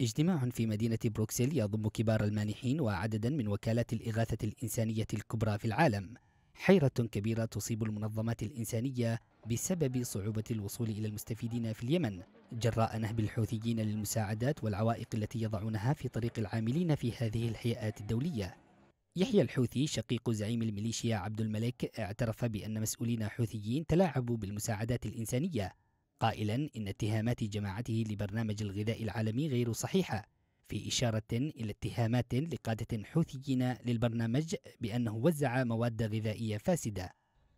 اجتماع في مدينة بروكسل يضم كبار المانحين وعددا من وكالات الإغاثة الإنسانية الكبرى في العالم حيرة كبيرة تصيب المنظمات الإنسانية بسبب صعوبة الوصول إلى المستفيدين في اليمن جراء نهب الحوثيين للمساعدات والعوائق التي يضعونها في طريق العاملين في هذه الهيئات الدولية يحيى الحوثي شقيق زعيم الميليشيا عبد الملك اعترف بأن مسؤولين حوثيين تلاعبوا بالمساعدات الإنسانية قائلا إن اتهامات جماعته لبرنامج الغذاء العالمي غير صحيحة في إشارة إلى اتهامات لقادة حوثيين للبرنامج بأنه وزع مواد غذائية فاسدة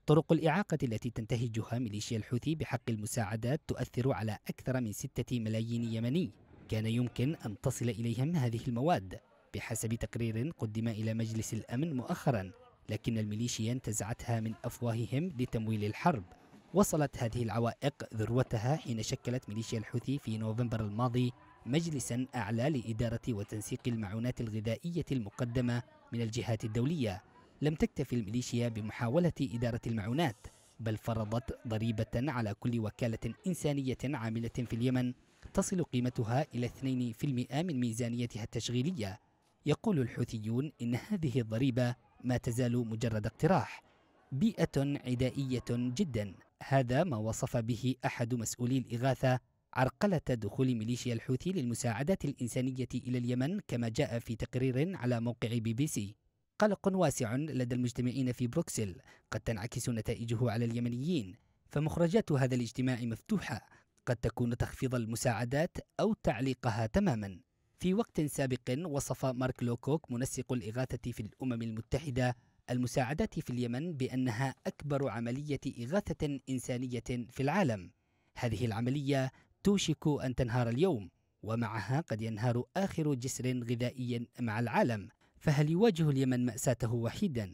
طرق الإعاقة التي تنتهجها ميليشيا الحوثي بحق المساعدات تؤثر على أكثر من ستة ملايين يمني كان يمكن أن تصل إليهم هذه المواد بحسب تقرير قدم إلى مجلس الأمن مؤخرا لكن الميليشيا انتزعتها من أفواههم لتمويل الحرب وصلت هذه العوائق ذروتها حين شكلت ميليشيا الحوثي في نوفمبر الماضي مجلسا أعلى لإدارة وتنسيق المعونات الغذائية المقدمة من الجهات الدولية لم تكتف الميليشيا بمحاولة إدارة المعونات بل فرضت ضريبة على كل وكالة إنسانية عاملة في اليمن تصل قيمتها إلى 2% من ميزانيتها التشغيلية يقول الحوثيون إن هذه الضريبة ما تزال مجرد اقتراح بيئة عدائية جدا هذا ما وصف به أحد مسؤولي الإغاثة عرقلة دخول ميليشيا الحوثي للمساعدة الإنسانية إلى اليمن كما جاء في تقرير على موقع بي بي سي قلق واسع لدى المجتمعين في بروكسل قد تنعكس نتائجه على اليمنيين فمخرجات هذا الاجتماع مفتوحة قد تكون تخفيض المساعدات أو تعليقها تماما في وقت سابق وصف مارك لوكوك منسق الإغاثة في الأمم المتحدة المساعدات في اليمن بأنها أكبر عملية إغاثة إنسانية في العالم. هذه العملية توشك أن تنهار اليوم، ومعها قد ينهار آخر جسر غذائي مع العالم، فهل يواجه اليمن مأساته وحيدا؟